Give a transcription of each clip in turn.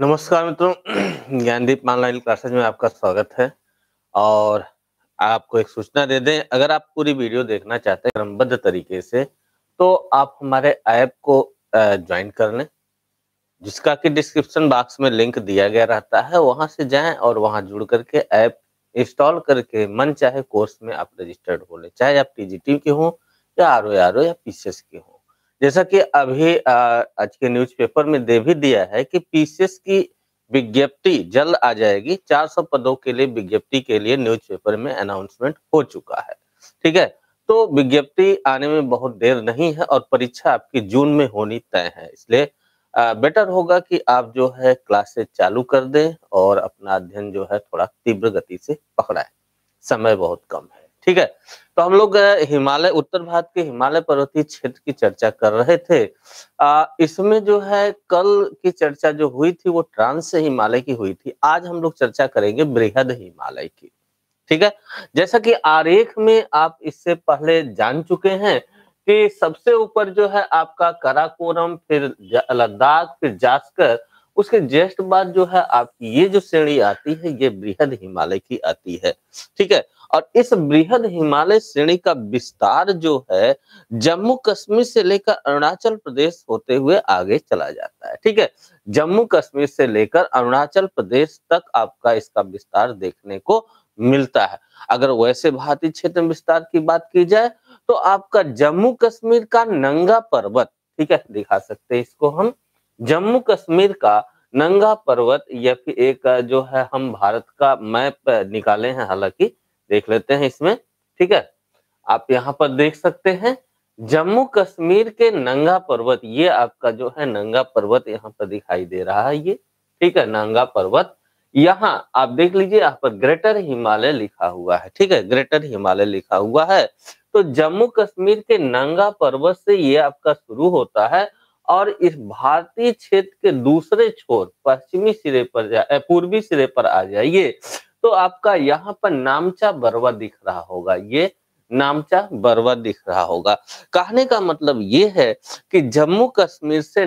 नमस्कार मित्रों Gyandeep online classes में आपका स्वागत है और आपको एक सूचना दे दें अगर आप पूरी वीडियो देखना चाहते हैं क्रमबद्ध तरीके से तो आप हमारे ऐप को ज्वाइन कर लें जिसका कि डिस्क्रिप्शन बॉक्स में लिंक दिया गया रहता है वहां से जाएं और वहां जुड़ करके ऐप इंस्टॉल करके मन चाहे कोर्स में आप रजिस्टर्ड हो लें चाहे आप टी के हों या आर ओ या एस के हों जैसा कि अभी आज के न्यूज़पेपर में दे भी दिया है कि पीसीएस की विज्ञप्ति जल्द आ जाएगी 400 पदों के लिए विज्ञप्ति के लिए न्यूज़पेपर में अनाउंसमेंट हो चुका है ठीक है तो विज्ञप्ति आने में बहुत देर नहीं है और परीक्षा आपकी जून में होनी तय है इसलिए बेटर होगा कि आप जो है क्लासेस चालू कर दें और अपना अध्ययन जो है थोड़ा तीव्र गति से पकड़ाएं समय बहुत कम है ठीक है तो हम लोग हिमालय उत्तर भारत के हिमालय पर्वतीय क्षेत्र की चर्चा कर रहे थे आ, इसमें जो है कल की चर्चा जो हुई थी वो ट्रांस हिमालय की हुई थी आज हम लोग चर्चा करेंगे बृहद हिमालय की ठीक है जैसा कि आरेख में आप इससे पहले जान चुके हैं कि सबसे ऊपर जो है आपका कराकोरम फिर लद्दाख फिर जास्कर उसके जेस्ट बाद जो है आपकी ये जो श्रेणी आती है ये बृहद हिमालय की आती है ठीक है और इस बृहद हिमालय श्रेणी का विस्तार जो है जम्मू कश्मीर से लेकर अरुणाचल प्रदेश होते हुए आगे चला जाता है ठीक है जम्मू कश्मीर से लेकर अरुणाचल प्रदेश तक आपका इसका विस्तार देखने को मिलता है अगर वैसे भारतीय क्षेत्र विस्तार की बात की जाए तो आपका जम्मू कश्मीर का नंगा पर्वत ठीक है दिखा सकते हैं इसको हम जम्मू कश्मीर का नंगा पर्वत या फिर एक जो है हम भारत का मैप निकाले हैं हालांकि देख लेते हैं इसमें ठीक है आप यहाँ पर देख सकते हैं जम्मू कश्मीर के नंगा पर्वत ये आपका जो है नंगा पर्वत यहाँ पर दिखाई दे रहा है ये ठीक है नंगा पर्वत यहाँ आप देख लीजिए यहाँ पर ग्रेटर हिमालय लिखा हुआ है ठीक है ग्रेटर हिमालय लिखा हुआ है तो जम्मू कश्मीर के नंगा पर्वत से ये आपका शुरू होता है और इस भारतीय क्षेत्र के दूसरे छोर पश्चिमी सिरे पर पूर्वी सिरे पर आ जाइए तो आपका यहाँ पर नामचा बरवा दिख रहा होगा ये नामचा बरवा दिख रहा होगा कहने का मतलब ये है कि जम्मू कश्मीर से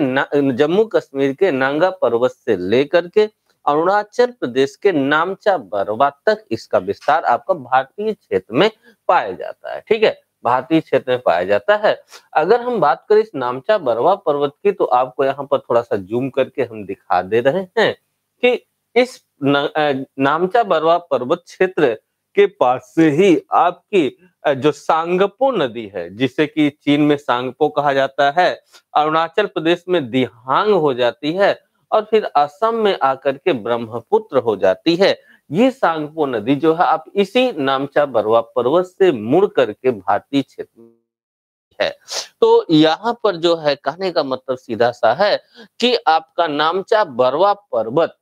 जम्मू कश्मीर के नांगा पर्वत से लेकर के अरुणाचल प्रदेश के नामचा बरवा तक इसका विस्तार आपका भारतीय क्षेत्र में पाया जाता है ठीक है भारतीय क्षेत्र में पाया जाता है अगर हम बात करें इस नामचा बरवा पर्वत की तो आपको यहाँ पर थोड़ा सा जूम करके हम दिखा दे रहे हैं कि इस नामचा बरवा पर्वत क्षेत्र के पास से ही आपकी जो सांगपो नदी है जिसे कि चीन में सांगपो कहा जाता है अरुणाचल प्रदेश में दिहांग हो जाती है और फिर असम में आकर के ब्रह्मपुत्र हो जाती है ये सांगपो नदी जो है आप इसी नामचा बरवा पर्वत से मुड़ करके भारतीय क्षेत्र है तो यहाँ पर जो है कहने का मतलब सीधा सा है कि आपका नामचा बरवा पर्वत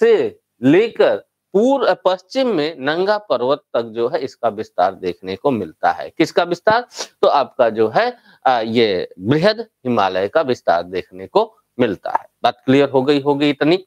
से लेकर पूर्व पश्चिम में नंगा पर्वत तक जो है इसका विस्तार देखने को मिलता है किसका विस्तार तो आपका जो है ये बृहद हिमालय का विस्तार देखने को मिलता है बात क्लियर हो गई होगी इतनी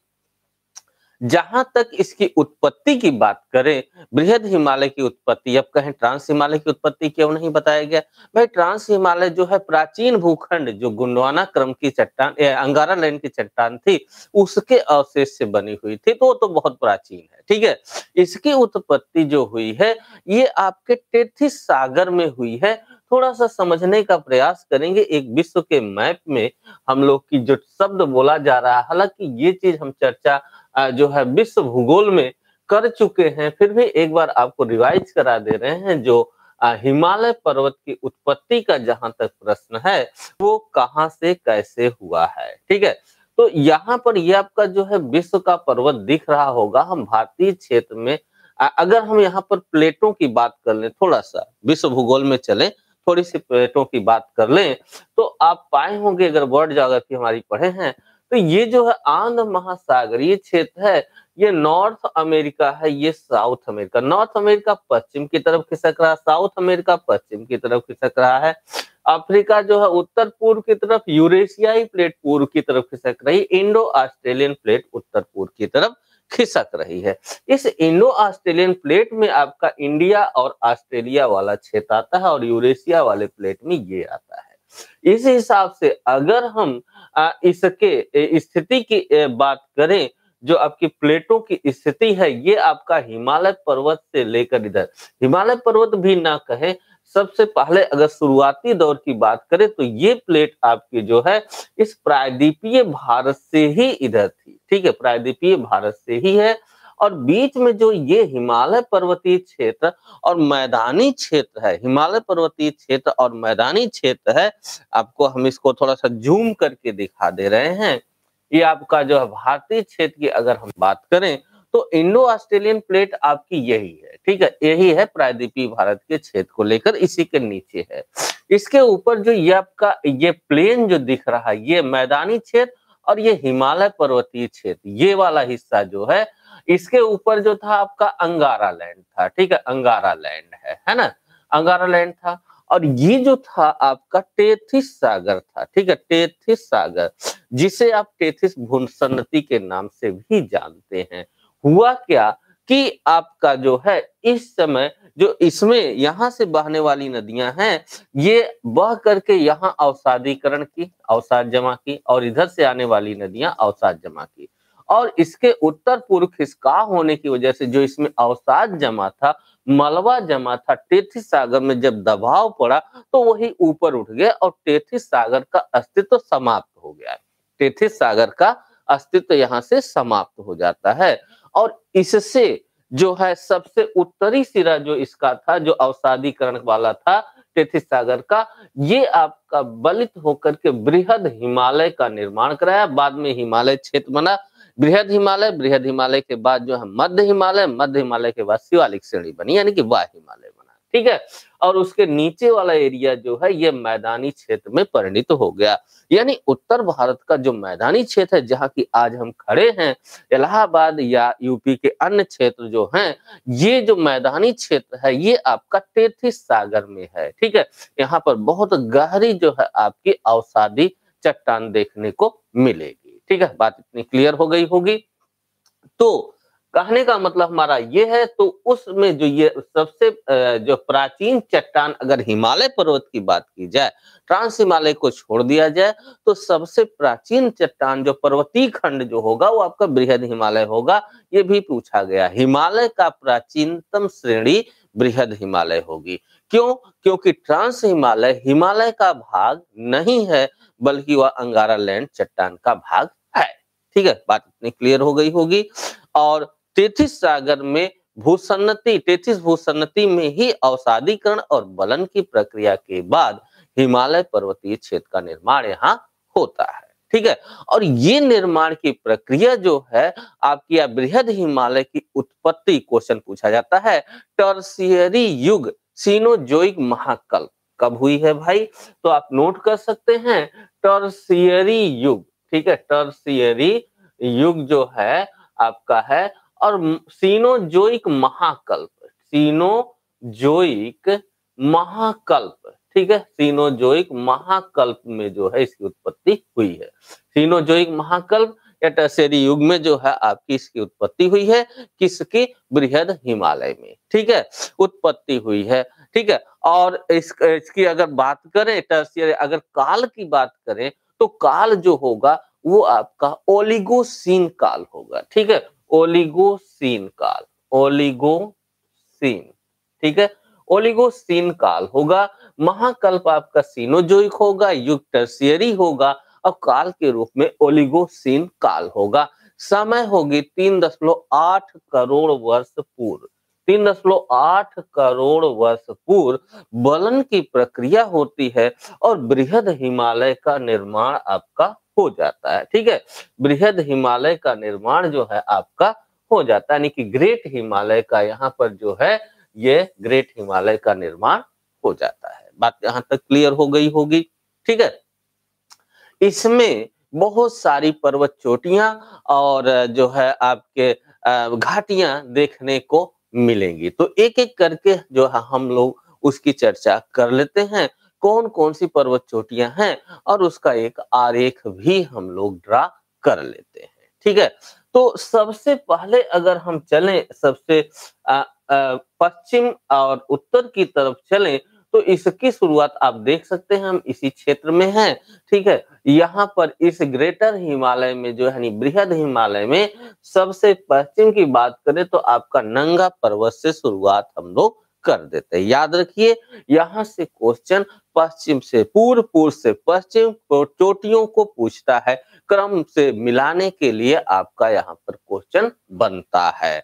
जहां तक इसकी उत्पत्ति की बात करें बृहद हिमालय की उत्पत्ति अब कहें ट्रांस हिमालय की उत्पत्ति क्यों नहीं बताया गया भाई ट्रांस हिमालय जो है प्राचीन भूखंड जो गुंडवाना क्रम की चट्टान अंगारा लैंड की चट्टान थी उसके अवशेष से बनी हुई थी तो वो तो बहुत प्राचीन है ठीक है इसकी उत्पत्ति जो हुई है ये आपके टेथिस सागर में हुई है थोड़ा सा समझने का प्रयास करेंगे एक विश्व के मैप में हम लोग की जो शब्द बोला जा रहा है हालांकि ये चीज हम चर्चा जो है विश्व भूगोल में कर चुके हैं फिर भी एक बार आपको रिवाइज करा दे रहे हैं जो हिमालय पर्वत की उत्पत्ति का जहां तक प्रश्न है वो कहां से कैसे हुआ है ठीक है तो यहाँ पर ये आपका जो है विश्व का पर्वत दिख रहा होगा हम भारतीय क्षेत्र में अगर हम यहाँ पर प्लेटों की बात कर लें थोड़ा सा विश्व भूगोल में चले थोड़ी सी प्लेटों की बात कर लें तो आप पाए होंगे अगर वर्ल्ड ज्योग्राफी हमारी पढ़े हैं तो ये जो है आंध्र महासागरीय क्षेत्र है ये नॉर्थ अमेरिका है ये साउथ अमेरिका नॉर्थ अमेरिका पश्चिम की तरफ खिसक रहा है साउथ अमेरिका पश्चिम की तरफ खिसक रहा है अफ्रीका जो है उत्तर पूर्व की तरफ यूरेशियाई प्लेट पूर्व की तरफ खिसक रही इंडो ऑस्ट्रेलियन प्लेट उत्तर पूर्व की तरफ खिसक रही है इस इंडो ऑस्ट्रेलियन प्लेट में आपका इंडिया और ऑस्ट्रेलिया वाला क्षेत्र आता है और यूरेशिया वाले प्लेट में ये आता है इस हिसाब से अगर हम इसके स्थिति की बात करें जो आपकी प्लेटों की स्थिति है ये आपका हिमालय पर्वत से लेकर इधर हिमालय पर्वत भी ना कहे सबसे पहले अगर शुरुआती दौर की बात करें तो ये प्लेट आपकी जो है इस प्रायद्वीपीय भारत से ही इधर थी ठीक है प्रायद्वीपीय भारत से ही है और बीच में जो ये हिमालय पर्वतीय क्षेत्र और मैदानी क्षेत्र है हिमालय पर्वतीय क्षेत्र और मैदानी क्षेत्र है आपको हम इसको थोड़ा सा जूम करके दिखा दे रहे हैं ये आपका जो है भारतीय क्षेत्र की अगर हम बात करें तो इंडो ऑस्ट्रेलियन प्लेट आपकी यही है ठीक है यही है प्रायद्वीपीय भारत के क्षेत्र को लेकर इसी के नीचे है इसके ऊपर जो ये आपका ये प्लेन जो दिख रहा है ये मैदानी क्षेत्र और ये हिमालय पर्वतीय क्षेत्र ये वाला हिस्सा जो है इसके ऊपर जो था आपका अंगारा लैंड था ठीक है अंगारा लैंड है है ना अंगारा लैंड था और ये जो था आपका टेथिस सागर था ठीक है टेथिस सागर जिसे आप टेथिस भूसन्नति के नाम से भी जानते हैं हुआ क्या कि आपका जो है इस समय जो इसमें यहां से बहने वाली नदियां हैं ये बह करके यहाँ अवसादीकरण की अवसाद जमा की और इधर से आने वाली नदियां अवसाद जमा की और इसके उत्तर पूर्व खिसका होने की वजह से जो इसमें अवसाद जमा था मलबा जमा था टेथिस सागर में जब दबाव पड़ा तो वही ऊपर उठ गया और टेथिस सागर का अस्तित्व समाप्त हो गया टेथिस सागर का अस्तित्व यहाँ से समाप्त हो जाता है और इससे जो है सबसे उत्तरी सिरा जो इसका था जो अवसादीकरण वाला था तेथिस सागर का ये आपका बलित होकर के बृहद हिमालय का निर्माण कराया बाद में हिमालय क्षेत्र बना बृहद हिमालय बृहद हिमालय के बाद जो है मध्य हिमालय मध्य हिमालय के बाद शिवालिक श्रेणी बनी यानी कि वाह हिमालय बना ठीक है और उसके नीचे वाला एरिया जो है ये मैदानी क्षेत्र में परिणित तो हो गया यानी उत्तर भारत का जो मैदानी क्षेत्र है जहाँ की आज हम खड़े हैं इलाहाबाद या यूपी के अन्य क्षेत्र जो हैं ये जो मैदानी क्षेत्र है ये आपका तेथी सागर में है ठीक है यहाँ पर बहुत गहरी जो है आपकी औसादी चट्टान देखने को मिलेगी ठीक है बात इतनी क्लियर हो गई होगी तो कहने का मतलब हमारा ये है तो उसमें जो ये सबसे जो प्राचीन चट्टान अगर हिमालय पर्वत की बात की जाए ट्रांस हिमालय को छोड़ दिया जाए तो सबसे प्राचीन चट्टान जो पर्वतीय खंड जो होगा वो आपका बृहद हिमालय होगा ये भी पूछा गया हिमालय का प्राचीनतम श्रेणी बृहद हिमालय होगी क्यों क्योंकि ट्रांस हिमालय हिमालय का भाग नहीं है बल्कि वह अंगारा लैंड चट्टान का भाग है ठीक है बात इतनी क्लियर हो गई होगी और तेथिस सागर में भूसन्नति तेथिस भूसन्नति में ही अवसादीकरण और बलन की प्रक्रिया के बाद हिमालय पर्वतीय क्षेत्र का निर्माण यहाँ होता है ठीक है और ये निर्माण की प्रक्रिया जो है आपकी या बृहद हिमालय की उत्पत्ति क्वेश्चन पूछा जाता है टर्सियरी युग सीनोजोइक महाकल्प कब हुई है भाई तो आप नोट कर सकते हैं टर्सियरी युग ठीक है टर्सियरी युग जो है आपका है और सीनो जोईक महाकल्प सीनो जोईक महाकल्प ठीक है सीनोजोइक महाकल्प में जो है इसकी उत्पत्ति हुई है सीनोजोइक महाकल्प या टसेरी युग में जो है आपकी इसकी उत्पत्ति हुई है किसकी बृहद हिमालय में ठीक है उत्पत्ति हुई है ठीक है और इस, इसकी अगर बात करें टर्सियरी अगर काल की बात करें तो काल जो होगा वो आपका ओलिगोसीन काल होगा ठीक है ओलिगोसीन काल ओलिगोसीन ठीक है ओलिगोसीन काल होगा महाकल्प आपका सीनोजोइक होगा युग टर्सियरी होगा और काल के रूप में ओलिगोसीन काल होगा समय होगी तीन दशमलव आठ करोड़ वर्ष पूर्व तीन दशमलव आठ करोड़ वर्ष पूर्व बलन की प्रक्रिया होती है और बृहद हिमालय का निर्माण आपका हो जाता है ठीक है बृहद हिमालय का निर्माण जो है आपका हो जाता है यानी कि ग्रेट हिमालय का यहाँ पर जो है ये ग्रेट हिमालय का निर्माण हो जाता है बात यहाँ तक क्लियर हो गई होगी ठीक है इसमें बहुत सारी पर्वत चोटियां और जो है आपके घाटियां देखने को मिलेंगी तो एक एक करके जो है हम लोग उसकी चर्चा कर लेते हैं कौन कौन सी पर्वत चोटियां हैं और उसका एक आरेख भी हम लोग ड्रा कर लेते हैं ठीक है तो सबसे पहले अगर हम चलें सबसे पश्चिम और उत्तर की तरफ चलें तो इसकी शुरुआत आप देख सकते हैं हम इसी क्षेत्र में हैं ठीक है यहाँ पर इस ग्रेटर हिमालय में जो है बृहद हिमालय में सबसे पश्चिम की बात करें तो आपका नंगा पर्वत से शुरुआत हम लोग कर देते हैं याद रखिए यहाँ से क्वेश्चन पश्चिम से पूर्व पूर्व से पश्चिम चोटियों को पूछता है क्रम से मिलाने के लिए आपका यहाँ पर क्वेश्चन बनता है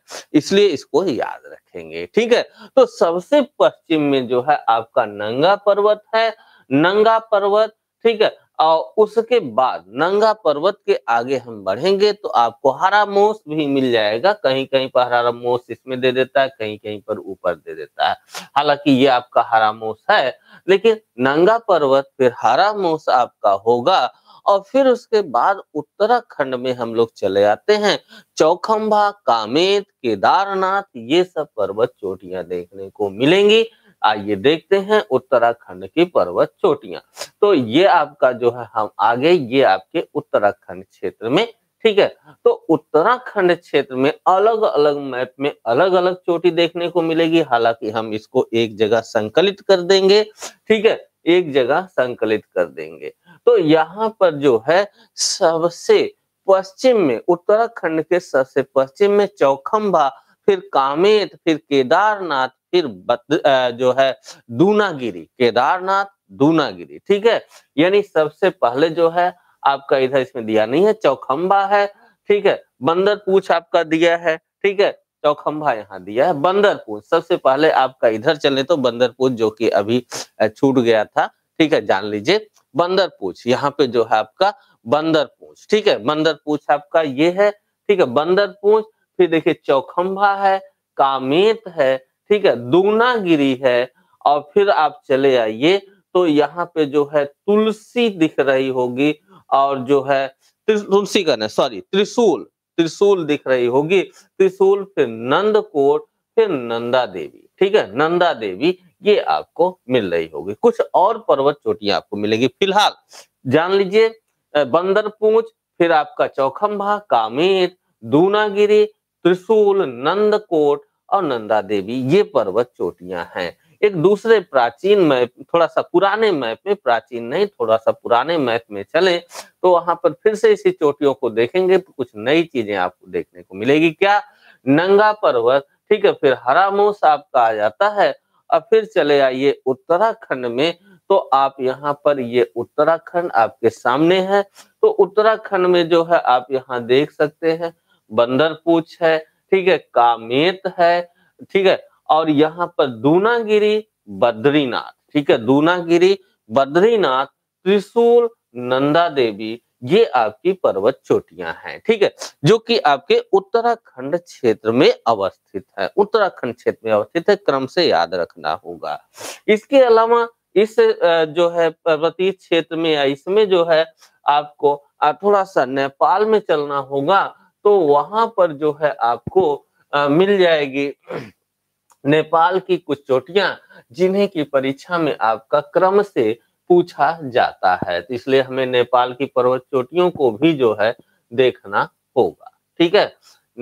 इसलिए इसको याद रखेंगे ठीक है तो सबसे पश्चिम में जो है आपका नंगा पर्वत है नंगा पर्वत ठीक है और उसके बाद नंगा पर्वत के आगे हम बढ़ेंगे तो आपको हरा मोस भी मिल जाएगा कहीं कहीं पर हरा मोस इसमें दे देता है कहीं कहीं पर ऊपर दे देता है हालांकि ये आपका हरा मोस है लेकिन नंगा पर्वत फिर हरा मोस आपका होगा और फिर उसके बाद उत्तराखंड में हम लोग चले आते हैं चौखंभा कामेत केदारनाथ ये सब पर्वत चोटियां देखने को मिलेंगी आइए देखते हैं उत्तराखंड की पर्वत चोटियां तो ये आपका जो है हम आगे ये आपके उत्तराखंड क्षेत्र में ठीक है तो उत्तराखंड क्षेत्र में अलग अलग मैप में अलग अलग चोटी देखने को मिलेगी हालांकि हम इसको एक जगह संकलित कर देंगे ठीक है एक जगह संकलित कर देंगे तो यहाँ पर जो है सबसे पश्चिम में उत्तराखंड के सबसे पश्चिम में चौखंबा फिर कामेत फिर केदारनाथ फिर बद, जो है दूनागिरी केदारनाथ दूनागिरी ठीक है यानी सबसे पहले जो है आपका इधर इसमें दिया नहीं है चौखंबा है ठीक है बंदर पूछ आपका दिया है ठीक है चौखंबा यहाँ दिया है बंदरपुर सबसे पहले आपका इधर चले तो बंदरपुर जो कि अभी छूट गया था ठीक है जान लीजिए पूछ यहाँ पे जो है आपका बंदरपूछ ठीक है पूछ आपका ये है ठीक है पूछ फिर देखिए चौखंबा है कामेत है ठीक है गिरी है और फिर आप चले आइए तो यहाँ पे जो है तुलसी दिख रही होगी और जो है तुलसी का सॉरी त्रिशूल त्रिशूल दिख रही होगी त्रिशूल फिर नंदकोट फिर नंदा देवी ठीक है नंदा देवी ये आपको मिल रही होगी कुछ और पर्वत चोटियां आपको मिलेंगी फिलहाल जान लीजिए बंदर पूछ फिर आपका चौखंभा कामेर दूनागिरी त्रिशूल नंदकोट और नंदा देवी ये पर्वत चोटियां हैं एक दूसरे प्राचीन मैप थोड़ा सा पुराने मैप में प्राचीन नहीं थोड़ा सा पुराने मैप में चले तो वहां पर फिर से इसी चोटियों को देखेंगे तो कुछ नई चीजें आपको देखने को मिलेगी क्या नंगा पर्वत ठीक है फिर हरामोस आपका आ जाता है और फिर चले आइए उत्तराखंड में तो आप यहाँ पर ये उत्तराखंड आपके सामने है तो उत्तराखंड में जो है आप यहाँ देख सकते हैं बंदरपूछ है ठीक है कामेत है ठीक है और यहाँ पर दूनागिरी बद्रीनाथ ठीक है दूनागिरी बद्रीनाथ त्रिशूल नंदा देवी ये आपकी पर्वत चोटियां हैं ठीक है जो कि आपके उत्तराखंड क्षेत्र में अवस्थित है उत्तराखंड क्षेत्र में अवस्थित है क्रम से याद रखना होगा इसके अलावा इस जो है पर्वतीय क्षेत्र में या इसमें जो है आपको थोड़ा सा नेपाल में चलना होगा तो वहां पर जो है आपको आ, मिल जाएगी नेपाल की कुछ चोटियां जिन्हें की परीक्षा में आपका क्रम से पूछा जाता है तो इसलिए हमें नेपाल की पर्वत चोटियों को भी जो है देखना होगा ठीक है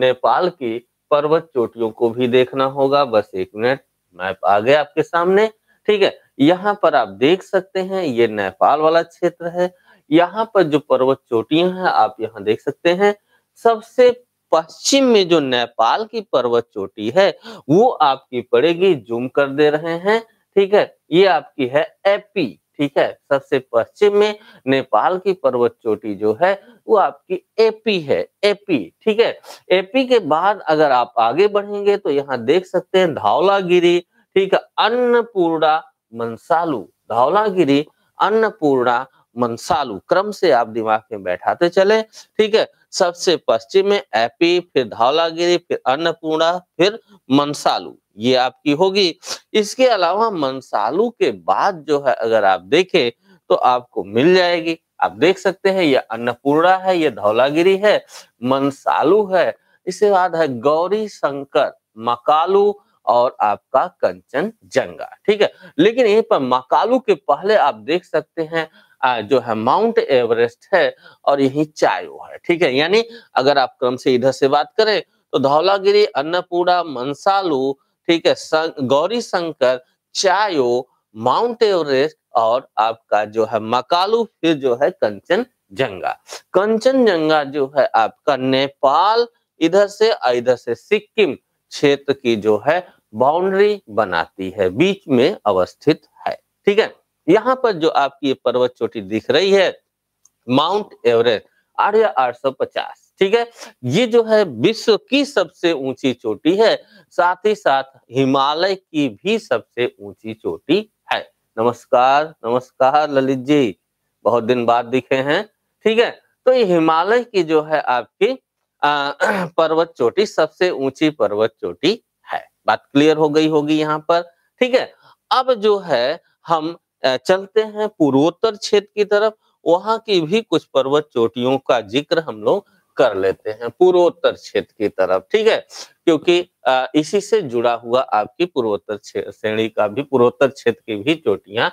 नेपाल की पर्वत चोटियों को भी देखना होगा बस एक मिनट मैप आ गया आपके सामने ठीक है यहाँ पर आप देख सकते हैं ये नेपाल वाला क्षेत्र है यहाँ पर जो पर्वत चोटियां हैं आप यहाँ देख सकते हैं सबसे पश्चिम में जो नेपाल की पर्वत चोटी है वो आपकी पड़ेगी जूम कर दे रहे हैं ठीक है ये आपकी है एपी ठीक है सबसे पश्चिम में नेपाल की पर्वत चोटी जो है वो आपकी एपी है एपी ठीक है एपी के बाद अगर आप आगे बढ़ेंगे तो यहाँ देख सकते हैं धावलागिरी ठीक है अन्नपूर्णा मनसालू धावलागिरी अन्नपूर्णा मनसालू क्रम से आप दिमाग में बैठाते चले ठीक है सबसे पश्चिम में एपी फिर धौलागिरी फिर अन्नपूर्णा फिर मनसालू ये आपकी होगी इसके अलावा मनसालू के बाद जो है अगर आप देखें तो आपको मिल जाएगी आप देख सकते हैं यह अन्नपूर्णा है यह धौलागिरी है मनसालू है इसके बाद है गौरी शंकर मकालू और आपका कंचन जंगा ठीक है लेकिन यहीं पर मकालू के पहले आप देख सकते हैं जो है माउंट एवरेस्ट है और यही चायो है ठीक है यानी अगर आप क्रम से इधर से बात करें तो धौलागिरी अन्नपूर्णा मनसालू ठीक है गौरी शंकर चायो माउंट एवरेस्ट और आपका जो है मकालू फिर जो है कंचन जंगा कंचन जंगा जो है आपका नेपाल इधर से इधर से सिक्किम क्षेत्र की जो है बाउंड्री बनाती है बीच में अवस्थित है ठीक है यहाँ पर जो आपकी ये पर्वत चोटी दिख रही है माउंट एवरेस्ट आर्य आठ सौ पचास ठीक है ये जो है विश्व की सबसे ऊंची चोटी है साथ ही साथ हिमालय की भी सबसे ऊंची चोटी है नमस्कार नमस्कार ललित जी बहुत दिन बाद दिखे हैं ठीक है तो ये हिमालय की जो है आपकी पर्वत चोटी सबसे ऊंची पर्वत चोटी है बात क्लियर हो गई होगी यहाँ पर ठीक है अब जो है हम चलते हैं पूर्वोत्तर क्षेत्र की तरफ वहां की भी कुछ पर्वत चोटियों का जिक्र हम लोग कर लेते हैं पूर्वोत्तर क्षेत्र की तरफ ठीक है क्योंकि इसी से जुड़ा हुआ आपकी पूर्वोत्तर श्रेणी का भी पूर्वोत्तर क्षेत्र की भी चोटियां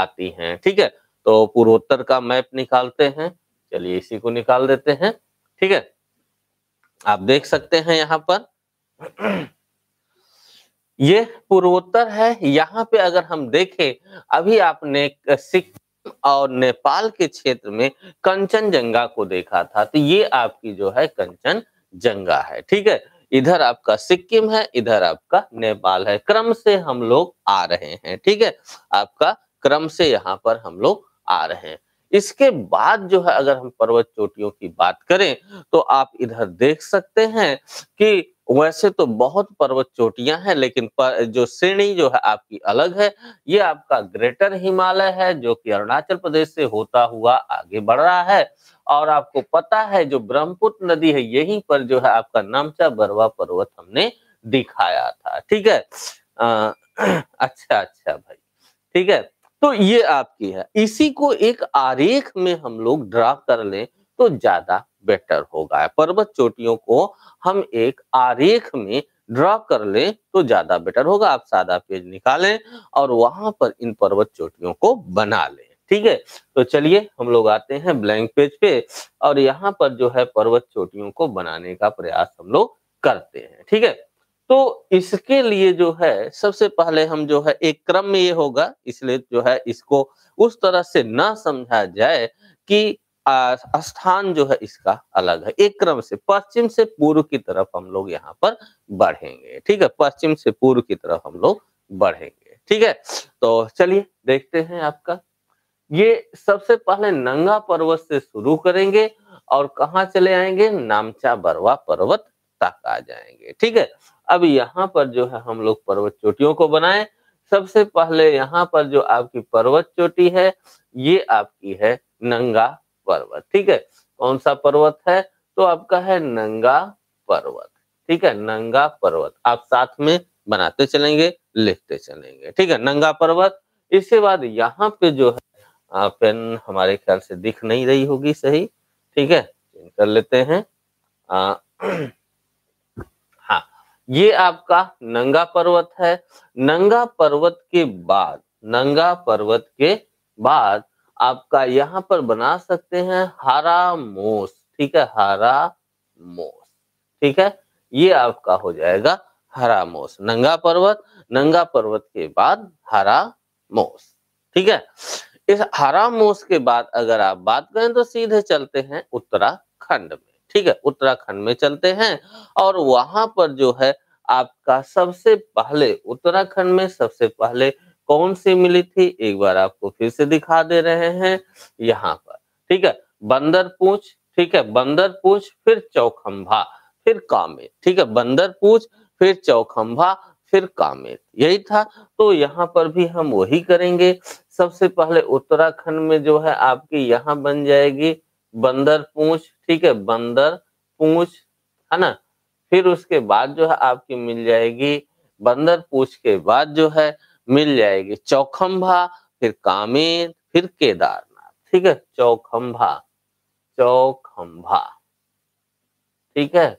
आती हैं ठीक है तो पूर्वोत्तर का मैप निकालते हैं चलिए इसी को निकाल देते हैं ठीक है आप देख सकते हैं यहाँ पर ये पूर्वोत्तर है यहाँ पे अगर हम देखें अभी आपने सिक्किम और नेपाल के क्षेत्र में कंचनजंगा को देखा था तो ये आपकी जो है कंचनजंगा है ठीक है इधर आपका सिक्किम है इधर आपका नेपाल है क्रम से हम लोग आ रहे हैं ठीक है आपका क्रम से यहाँ पर हम लोग आ रहे हैं इसके बाद जो है अगर हम पर्वत चोटियों की बात करें तो आप इधर देख सकते हैं कि वैसे तो बहुत पर्वत चोटियां हैं लेकिन पर, जो श्रेणी जो है आपकी अलग है ये आपका ग्रेटर हिमालय है जो कि अरुणाचल प्रदेश से होता हुआ आगे बढ़ रहा है और आपको पता है जो ब्रह्मपुत्र नदी है यहीं पर जो है आपका नामचा बरवा पर्वत हमने दिखाया था ठीक है आ, अच्छा अच्छा भाई ठीक है तो ये आपकी है इसी को एक आरेख में हम लोग ड्रा कर लें तो ज्यादा बेटर होगा पर्वत चोटियों को हम एक आरेख में ड्रा कर ले तो ज्यादा बेटर होगा आप सादा पेज निकालें और वहां पर इन पर्वत चोटियों को बना लें ठीक है तो चलिए हम लोग आते हैं ब्लैंक पेज पे और यहाँ पर जो है पर्वत चोटियों को बनाने का प्रयास हम लोग करते हैं ठीक है तो इसके लिए जो है सबसे पहले हम जो है एक क्रम में ये होगा इसलिए जो है इसको उस तरह से ना समझा जाए कि स्थान जो है इसका अलग है एक क्रम से पश्चिम से पूर्व की तरफ हम लोग यहाँ पर बढ़ेंगे ठीक है पश्चिम से पूर्व की तरफ हम लोग बढ़ेंगे ठीक है तो चलिए देखते हैं आपका ये सबसे पहले नंगा पर्वत से शुरू करेंगे और कहा चले आएंगे नामचा बरवा पर्वत तक आ जाएंगे ठीक है अब यहाँ पर जो है हम लोग पर्वत चोटियों को बनाए सबसे पहले यहाँ पर जो आपकी पर्वत चोटी है ये आपकी है नंगा पर्वत ठीक है कौन सा पर्वत है तो आपका है नंगा पर्वत ठीक है नंगा पर्वत आप साथ में बनाते चलेंगे लिखते चलेंगे ठीक है नंगा पर्वत इसके बाद यहाँ पे जो है पेन हमारे ख्याल से दिख नहीं रही होगी सही ठीक है कर लेते हैं आ, ये आपका नंगा पर्वत है नंगा पर्वत के बाद नंगा पर्वत के बाद आपका यहाँ पर बना सकते हैं हरा मोस ठीक है हरा मोस ठीक है ये आपका हो जाएगा हरा मोस नंगा पर्वत नंगा पर्वत के बाद हरा मोस ठीक है इस हरा मोस के बाद अगर आप बात करें तो सीधे चलते हैं उत्तराखंड में ठीक है उत्तराखंड में चलते हैं और वहां पर जो है आपका सबसे पहले उत्तराखंड में सबसे पहले कौन सी मिली थी एक बार आपको फिर से दिखा दे रहे हैं यहाँ पर ठीक है बंदर पूछ ठीक है बंदर पूछ फिर चौखंभा फिर कामेर ठीक है बंदर पूछ फिर चौखंभा फिर कामेर यही था तो यहाँ पर भी हम वही करेंगे सबसे पहले उत्तराखंड में जो है आपकी यहाँ बन जाएगी बंदर पूछ ठीक है बंदर पूछ है ना फिर उसके बाद जो है आपकी मिल जाएगी बंदर पूछ के बाद जो है मिल जाएगी चौखंभा फिर कामेर फिर केदारनाथ ठीक है चौखंभा चौखंभा ठीक है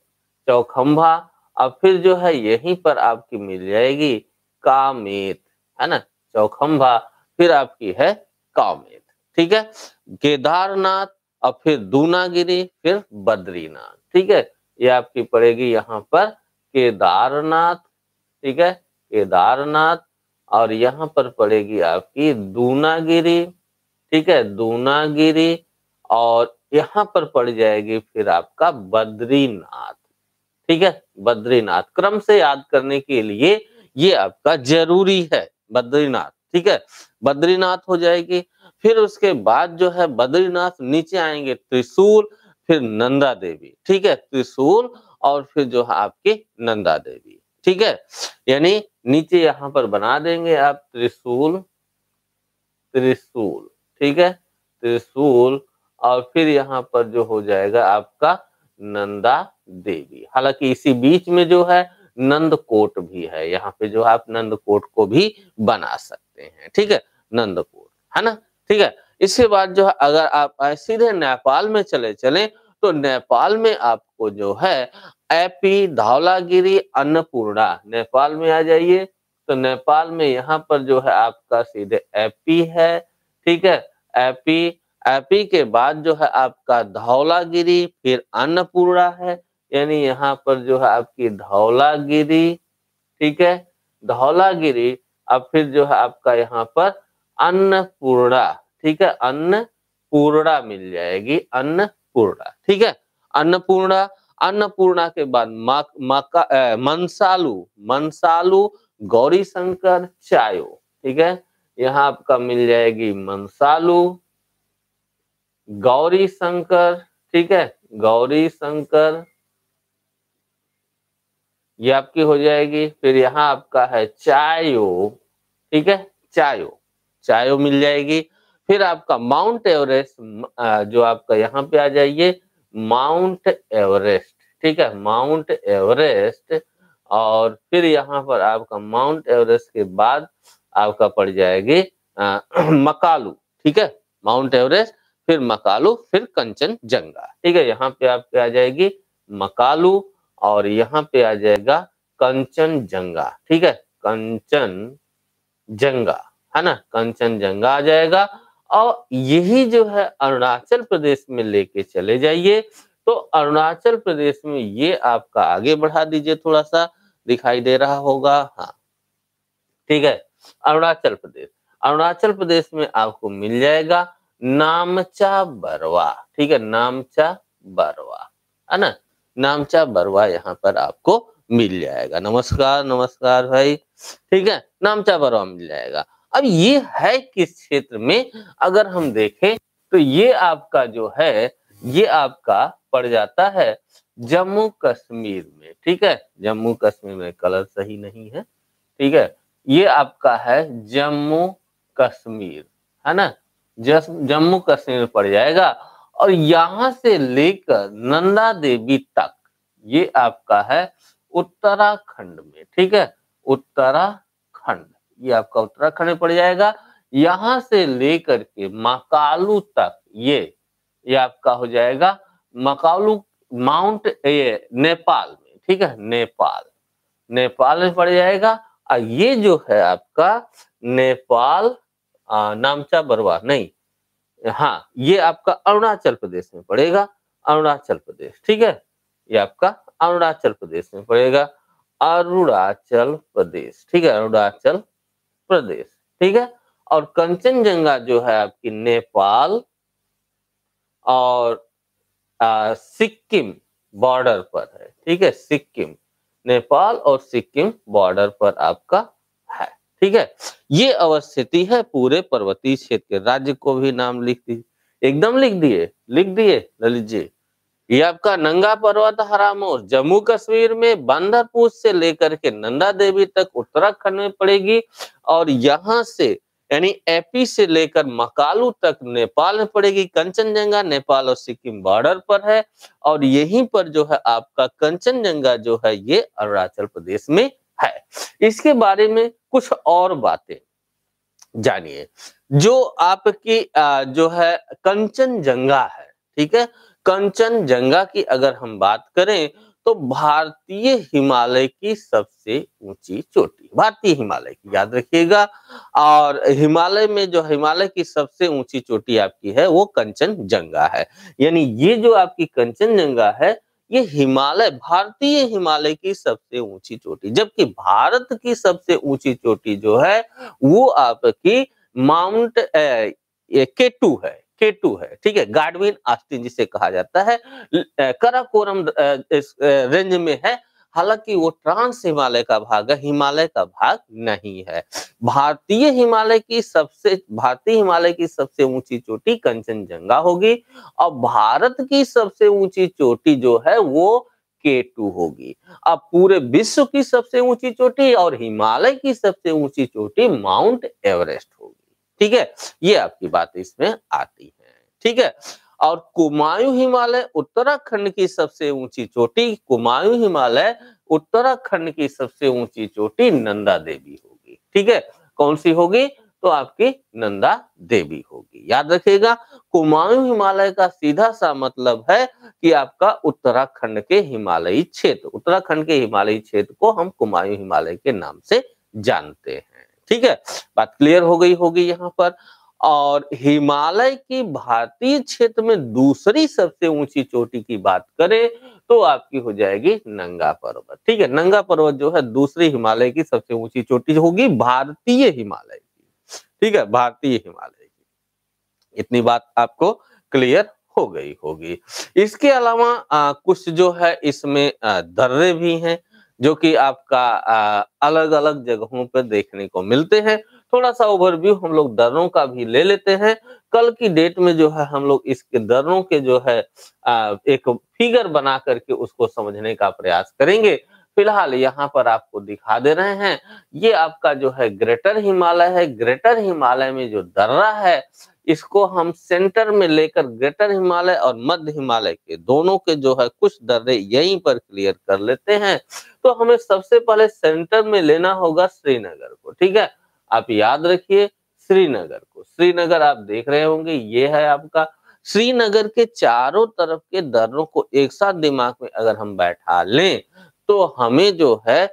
चौखंभा अब फिर जो है यहीं पर आपकी मिल जाएगी कामेत है ना चौखंभा फिर आपकी है कामेत ठीक है केदारनाथ अब फिर दूनागिरी फिर बद्रीनाथ ठीक है ये आपकी पड़ेगी यहाँ पर केदारनाथ ठीक है केदारनाथ और यहाँ पर पड़ेगी आपकी दूनागिरी ठीक है दूनागिरी और यहाँ पर पड़ जाएगी फिर आपका बद्रीनाथ ठीक है बद्रीनाथ क्रम से याद करने के लिए ये आपका जरूरी है बद्रीनाथ ठीक है बद्रीनाथ हो जाएगी फिर उसके बाद जो है बद्रीनाथ नीचे आएंगे त्रिशूल फिर नंदा देवी ठीक है त्रिशूल और फिर जो है आपकी नंदा देवी ठीक है यानी नीचे यहाँ पर बना देंगे आप त्रिशूल त्रिशूल ठीक है त्रिशूल और फिर यहाँ पर जो हो जाएगा आपका नंदा देवी हालांकि इसी बीच में जो है नंदकोट भी है यहाँ पे जो आप नंदकोट को भी बना सकते हैं ठीक है नंदकोट है ना ठीक है इसके बाद जो है अगर आप सीधे नेपाल में चले चले तो नेपाल में आपको जो है एपी धौलागिरी अन्नपूर्णा नेपाल में आ जाइए तो नेपाल में यहाँ पर जो है आपका सीधे एपी है ठीक है एपी एपी के बाद जो है आपका धौलागिरी फिर अन्नपूर्णा है यानी यहाँ पर जो है आपकी धौलागिरी ठीक है धौलागिरी अब फिर जो है आपका यहाँ पर अन्नपूर्णा ठीक है अन्नपूर्णा मिल जाएगी अन्नपूर्णा ठीक है अन्नपूर्णा अन्नपूर्णा के बाद माका मनसालू मनसालू गौरी शंकर चायो ठीक है यहाँ आपका मिल जाएगी मनसालू गौरी शंकर ठीक है गौरी शंकर ये आपकी हो जाएगी फिर यहाँ आपका है चायो ठीक है चायो चाय मिल जाएगी फिर आपका माउंट एवरेस्ट जो आपका यहाँ पे आ जाइए माउंट एवरेस्ट ठीक है माउंट एवरेस्ट और फिर यहाँ पर आपका माउंट एवरेस्ट के बाद आपका पड़ जाएगी मकालू ठीक है माउंट एवरेस्ट फिर मकालू फिर कंचन जंगा ठीक है यहाँ पे आपके आ जाएगी मकालू और यहाँ पे आ जाएगा कंचन जंगा ठीक है कंचन जंगा है ना कंचनजंगा आ जाएगा और यही जो है अरुणाचल प्रदेश में लेके चले जाइए तो अरुणाचल प्रदेश में ये आपका आगे बढ़ा दीजिए थोड़ा सा दिखाई दे रहा होगा हाँ ठीक है अरुणाचल प्रदेश अरुणाचल प्रदेश में आपको मिल जाएगा नामचा बरवा ठीक है नामचा बरवा है ना नामचा बरवा यहाँ पर आपको मिल जाएगा नमस्कार नमस्कार भाई ठीक है नामचा बरवा मिल जाएगा अब ये है किस क्षेत्र में अगर हम देखें तो ये आपका जो है ये आपका पड़ जाता है जम्मू कश्मीर में ठीक है जम्मू कश्मीर में कलर सही नहीं है ठीक है ये आपका है जम्मू कश्मीर है ना जम्मू कश्मीर पड़ जाएगा और यहां से लेकर नंदा देवी तक ये आपका है उत्तराखंड में ठीक है उत्तराखंड ये आपका उत्तराखंड में पड़ जाएगा यहां से लेकर के मकालू तक ये ये आपका हो जाएगा मकालू माउंट ये नेपाल में ठीक है नेपाल नेपाल में पड़ जाएगा और ये जो है आपका नेपाल आ, नामचा बरवा नहीं हाँ ये आपका अरुणाचल प्रदेश में पड़ेगा अरुणाचल प्रदेश ठीक है ये आपका अरुणाचल प्रदेश में पड़ेगा अरुणाचल प्रदेश ठीक है अरुणाचल प्रदेश ठीक है और कंचनजंगा जो है आपकी नेपाल और सिक्किम बॉर्डर पर है ठीक है सिक्किम नेपाल और सिक्किम बॉर्डर पर आपका है ठीक है ये अवस्थिति है पूरे पर्वतीय क्षेत्र के राज्य को भी नाम लिख दी एकदम लिख दिए लिख दिए ललित जी ये आपका नंगा पर्वत हराम और जम्मू कश्मीर में बांधरपूज से लेकर के नंदा देवी तक उत्तराखंड में पड़ेगी और यहाँ से यानी एपी से लेकर मकालू तक नेपाल में पड़ेगी कंचनजंगा नेपाल और सिक्किम बॉर्डर पर है और यहीं पर जो है आपका कंचनजंगा जो है ये अरुणाचल प्रदेश में है इसके बारे में कुछ और बातें जानिए जो आपकी जो है कंचनजंगा है ठीक है कंचनजंगा की अगर हम बात करें तो भारतीय हिमालय की सबसे ऊंची चोटी भारतीय हिमालय की याद रखिएगा और हिमालय में जो हिमालय की सबसे ऊंची चोटी आपकी है वो कंचनजंगा है यानी ये जो आपकी कंचनजंगा है ये हिमालय भारतीय हिमालय की सबसे ऊंची चोटी जबकि भारत की सबसे ऊंची चोटी जो है वो आपकी माउंट केटू है के टू है ठीक है गार्डविन आस्टिन जिसे कहा जाता है कराकोरम रेंज में है हालांकि वो ट्रांस हिमालय का भाग है हिमालय का भाग नहीं है भारतीय हिमालय की सबसे भारतीय हिमालय की सबसे ऊंची चोटी कंचनजंगा होगी और भारत की सबसे ऊंची चोटी जो है वो के टू होगी अब पूरे विश्व की सबसे ऊंची चोटी और हिमालय की सबसे ऊंची चोटी माउंट एवरेस्ट होगी ठीक है ये आपकी बात इसमें आती है ठीक है और कुमायूं हिमालय उत्तराखंड की सबसे ऊंची चोटी कुमायूं हिमालय उत्तराखंड की सबसे ऊंची चोटी नंदा देवी होगी ठीक है कौन सी होगी तो आपकी नंदा देवी होगी याद रखिएगा कुमायूं हिमालय का सीधा सा मतलब है कि आपका उत्तराखंड के हिमालयी क्षेत्र उत्तराखंड के हिमालयी क्षेत्र को हम कुमायूं हिमालय के नाम से जानते हैं ठीक है बात क्लियर हो गई होगी यहाँ पर और हिमालय की भारतीय क्षेत्र में दूसरी सबसे ऊंची चोटी की बात करें तो आपकी हो जाएगी नंगा पर्वत ठीक है नंगा पर्वत जो है दूसरी हिमालय की सबसे ऊंची चोटी होगी भारतीय हिमालय की ठीक है भारतीय हिमालय की इतनी बात आपको क्लियर हो गई होगी इसके अलावा कुछ जो है इसमें दर्रे भी हैं जो कि आपका आ, अलग अलग जगहों पर देखने को मिलते हैं थोड़ा सा ओवरव्यू हम लोग दरों का भी ले लेते हैं कल की डेट में जो है हम लोग इसके दरों के जो है आ, एक फिगर बना करके उसको समझने का प्रयास करेंगे फिलहाल यहाँ पर आपको दिखा दे रहे हैं ये आपका जो है ग्रेटर हिमालय है ग्रेटर हिमालय में जो दर्रा है इसको हम सेंटर में लेकर ग्रेटर हिमालय और मध्य हिमालय के दोनों के जो है कुछ दर्रे यहीं पर क्लियर कर लेते हैं तो हमें सबसे पहले सेंटर में लेना होगा श्रीनगर को ठीक है आप याद रखिए श्रीनगर को श्रीनगर आप देख रहे होंगे ये है आपका श्रीनगर के चारों तरफ के दर्रों को एक साथ दिमाग में अगर हम बैठा लें तो हमें जो है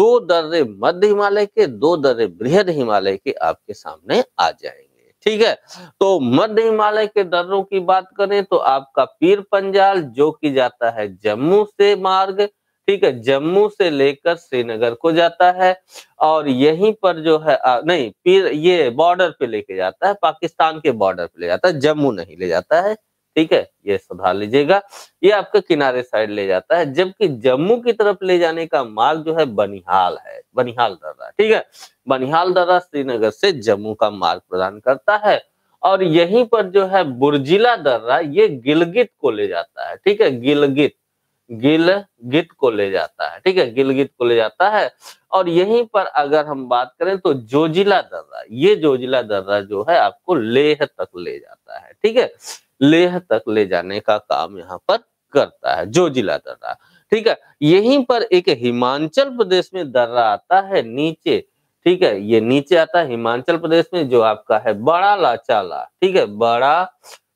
दो दर्रे मध्य हिमालय के दो दर्रे बृहद हिमालय के आपके सामने आ जाएंगे ठीक है तो मध्य हिमालय के दर्रों की बात करें तो आपका पीर पंजाल जो कि जाता है जम्मू से मार्ग ठीक है जम्मू से लेकर श्रीनगर को जाता है और यहीं पर जो है आ, नहीं पीर ये बॉर्डर पे लेके जाता है पाकिस्तान के बॉर्डर पे ले जाता है जम्मू नहीं ले जाता है ठीक है ये सुधार लीजिएगा ये आपका किनारे साइड ले जाता है जबकि जम्मू की तरफ ले जाने का मार्ग जो है बनिहाल है बनिहाल दर्रा ठीक है बनिहाल दर्रा श्रीनगर से जम्मू का मार्ग प्रदान करता है और यहीं पर जो है बुर्जिला दर्रा ये गिलगित को ले जाता है ठीक है गिलगित गिलगित को ले जाता है ठीक है गिलगित को ले जाता है और यहीं पर अगर हम बात करें तो जोजिला दर्रा ये जोजिला दर्रा जो है आपको लेह तक ले जाता है ठीक है लेह तक ले जाने का काम यहाँ पर करता है जो जिला दर्रा ठीक है यहीं पर एक हिमाचल प्रदेश में दर्रा आता है नीचे ठीक है ये नीचे आता है हिमाचल प्रदेश में जो आपका है बड़ा लाचाला ठीक है बड़ा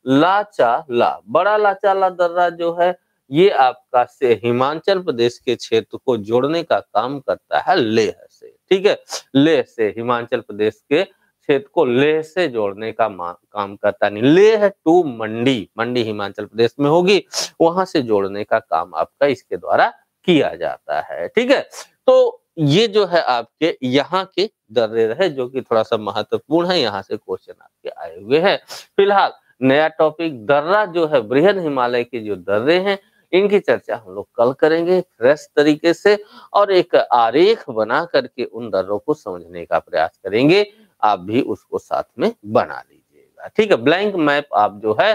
लाचाला बड़ा लाचाला दर्रा जो है ये आपका से हिमाचल प्रदेश के क्षेत्र को जोड़ने का काम करता है लेह से ठीक है लेह से हिमाचल प्रदेश के क्षेत्र को लेह से जोड़ने का काम करता नहीं लेह टू मंडी मंडी हिमाचल प्रदेश में होगी वहां से जोड़ने का काम आपका इसके द्वारा किया जाता है ठीक है तो ये जो है आपके यहाँ के दर्रे रहे जो कि थोड़ा सा महत्वपूर्ण है यहाँ से क्वेश्चन आपके आए हुए हैं फिलहाल नया टॉपिक दर्रा जो है बृहद हिमालय के जो दर्रे हैं इनकी चर्चा हम लोग कल करेंगे फ्रेश तरीके से और एक आरेख बना करके उन दर्रों को समझने का प्रयास करेंगे आप भी उसको साथ में बना लीजिएगा ठीक है ब्लैंक मैप आप जो है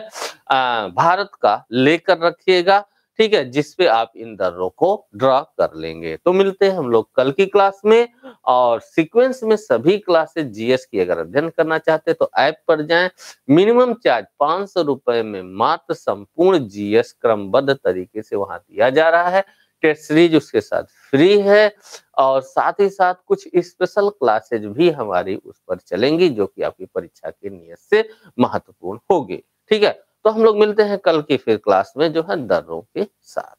आ, भारत का लेकर रखिएगा ठीक है जिसपे आप इन दर्रों को ड्रॉ कर लेंगे तो मिलते हैं हम लोग कल की क्लास में और सीक्वेंस में सभी क्लासेस जीएस की अगर अध्ययन करना चाहते हैं तो ऐप पर जाएं मिनिमम चार्ज पांच सौ रुपए में मात्र संपूर्ण जीएस क्रमबद्ध तरीके से वहां दिया जा रहा है टेस्ट सीरीज उसके साथ फ्री है और साथ ही साथ कुछ स्पेशल क्लासेज भी हमारी उस पर चलेंगी जो कि आपकी परीक्षा की नियत से महत्वपूर्ण होगी ठीक है तो हम लोग मिलते हैं कल की फिर क्लास में जो है दर्रों के साथ